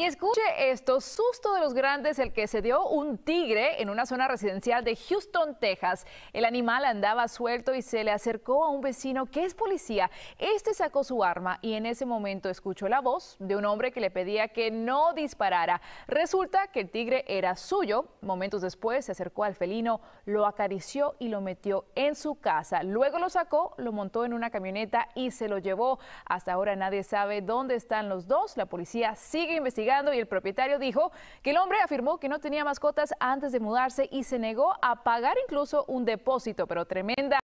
Y escuche esto, susto de los grandes el que se dio un tigre en una zona residencial de Houston, Texas. El animal andaba suelto y se le acercó a un vecino que es policía. Este sacó su arma y en ese momento escuchó la voz de un hombre que le pedía que no disparara. Resulta que el tigre era suyo. Momentos después se acercó al felino, lo acarició y lo metió en su casa. Luego lo sacó, lo montó en una camioneta y se lo llevó. Hasta ahora nadie sabe dónde están los dos. La policía sigue investigando y el propietario dijo que el hombre afirmó que no tenía mascotas antes de mudarse y se negó a pagar incluso un depósito, pero tremenda